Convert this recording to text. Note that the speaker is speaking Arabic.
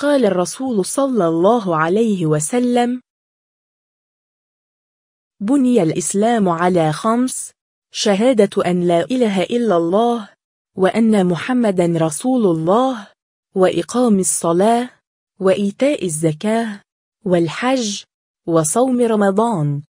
قال الرسول صلى الله عليه وسلم بني الإسلام على خمس شهادة أن لا إله إلا الله وأن محمدا رسول الله وإقام الصلاة وإيتاء الزكاة والحج وصوم رمضان